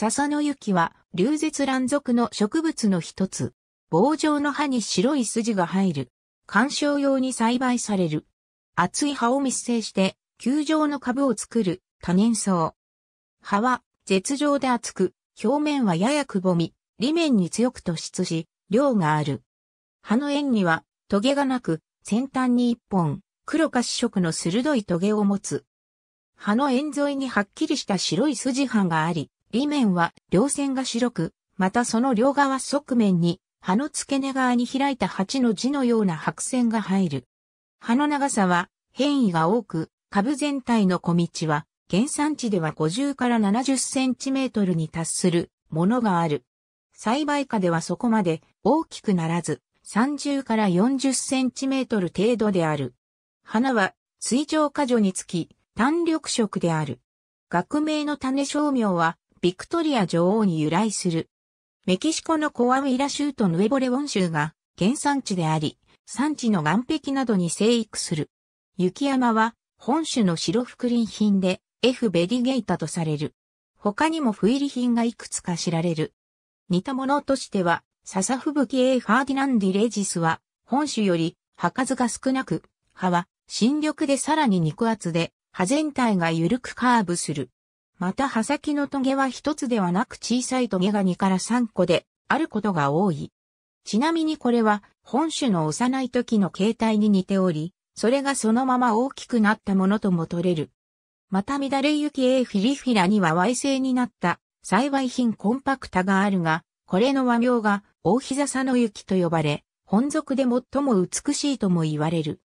笹の雪は、流絶乱属の植物の一つ。棒状の葉に白い筋が入る。観賞用に栽培される。厚い葉を密生して、球状の株を作る多年草。葉は、絶状で厚く、表面はややくぼみ、裏面に強く突出し、量がある。葉の縁には、トゲがなく、先端に一本、黒か紫色の鋭いトゲを持つ。葉の縁沿いにはっきりした白い筋葉があり、裏面は稜線が白く、またその両側側面に、葉の付け根側に開いた鉢の字のような白線が入る。葉の長さは変異が多く、株全体の小道は、原産地では50から70センチメートルに達するものがある。栽培下ではそこまで大きくならず、30から40センチメートル程度である。花は水上果樹につき単緑色である。学名の種商名はビクトリア女王に由来する。メキシコのコアウイラ州とヌエボレオン州が原産地であり、産地の岸壁などに生育する。雪山は本種の白福林品で F ベリゲイタとされる。他にも不入り品がいくつか知られる。似たものとしては、笹吹雪 A ファーディナンディレジスは、本種より葉数が少なく、葉は新緑でさらに肉厚で、葉全体が緩くカーブする。また刃先のトゲは一つではなく小さいトゲが2から3個であることが多い。ちなみにこれは本種の幼い時の形態に似ており、それがそのまま大きくなったものとも取れる。また乱れ行き A フィリフィラには Y 星になった幸い品コンパクタがあるが、これの和名が大膝さの雪と呼ばれ、本属で最も美しいとも言われる。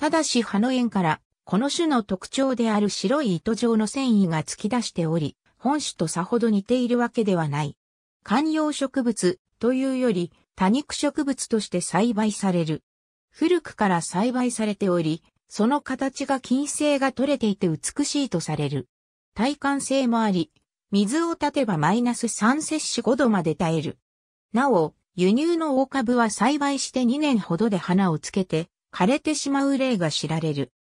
ただし葉の縁からこの種の特徴である白い糸状の繊維が突き出しており、本種とさほど似ているわけではない。観葉植物というより多肉植物として栽培される。古くから栽培されており、その形が均性が取れていて美しいとされる。耐寒性もあり、水を立てばマイナス3摂氏5度まで耐える。なお、輸入の大株は栽培して2年ほどで花をつけて、枯れてしまう例が知られる。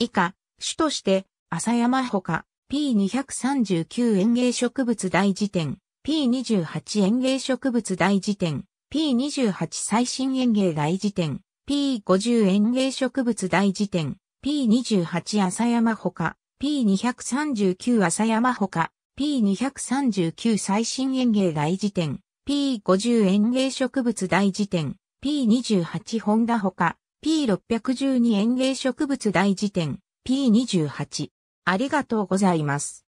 以下、主として、浅山ほか、P239 園芸植物大辞典、P28 園芸植物大辞典、P28 最新園芸大辞典、P50 園芸植物大辞典、P28 浅山ほか、P239 浅山ほか、P239 最新園芸大辞典、P50 園芸植物大辞典、P28 本田ほか、P612 園芸植物大辞典 P28。ありがとうございます。